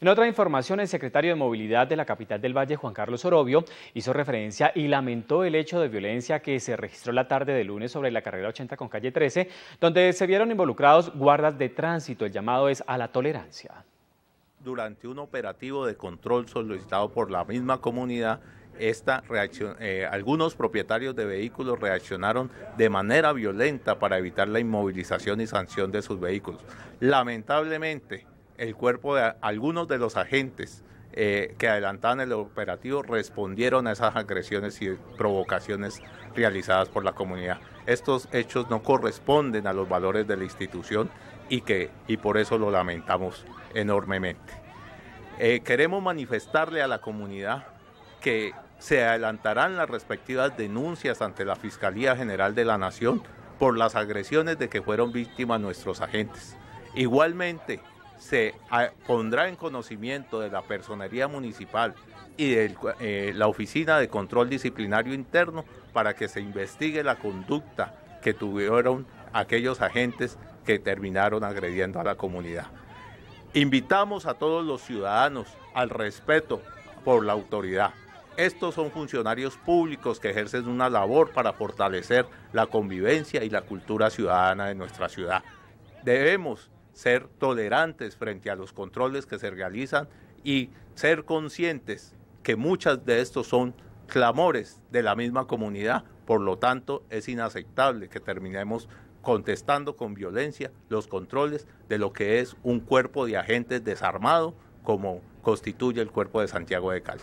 En otra información, el secretario de Movilidad de la capital del Valle, Juan Carlos Orobio, hizo referencia y lamentó el hecho de violencia que se registró la tarde de lunes sobre la carrera 80 con calle 13, donde se vieron involucrados guardas de tránsito. El llamado es a la tolerancia. Durante un operativo de control solicitado por la misma comunidad, eh, algunos propietarios de vehículos reaccionaron de manera violenta para evitar la inmovilización y sanción de sus vehículos. Lamentablemente, el cuerpo de algunos de los agentes eh, que adelantaban el operativo respondieron a esas agresiones y provocaciones realizadas por la comunidad. Estos hechos no corresponden a los valores de la institución y, que, y por eso lo lamentamos enormemente. Eh, queremos manifestarle a la comunidad que se adelantarán las respectivas denuncias ante la Fiscalía General de la Nación por las agresiones de que fueron víctimas nuestros agentes. Igualmente, se pondrá en conocimiento de la personería municipal y de eh, la Oficina de Control Disciplinario Interno para que se investigue la conducta que tuvieron aquellos agentes que terminaron agrediendo a la comunidad. Invitamos a todos los ciudadanos al respeto por la autoridad. Estos son funcionarios públicos que ejercen una labor para fortalecer la convivencia y la cultura ciudadana de nuestra ciudad. Debemos ser tolerantes frente a los controles que se realizan y ser conscientes que muchas de estos son clamores de la misma comunidad. Por lo tanto, es inaceptable que terminemos contestando con violencia los controles de lo que es un cuerpo de agentes desarmado como constituye el cuerpo de Santiago de Cali.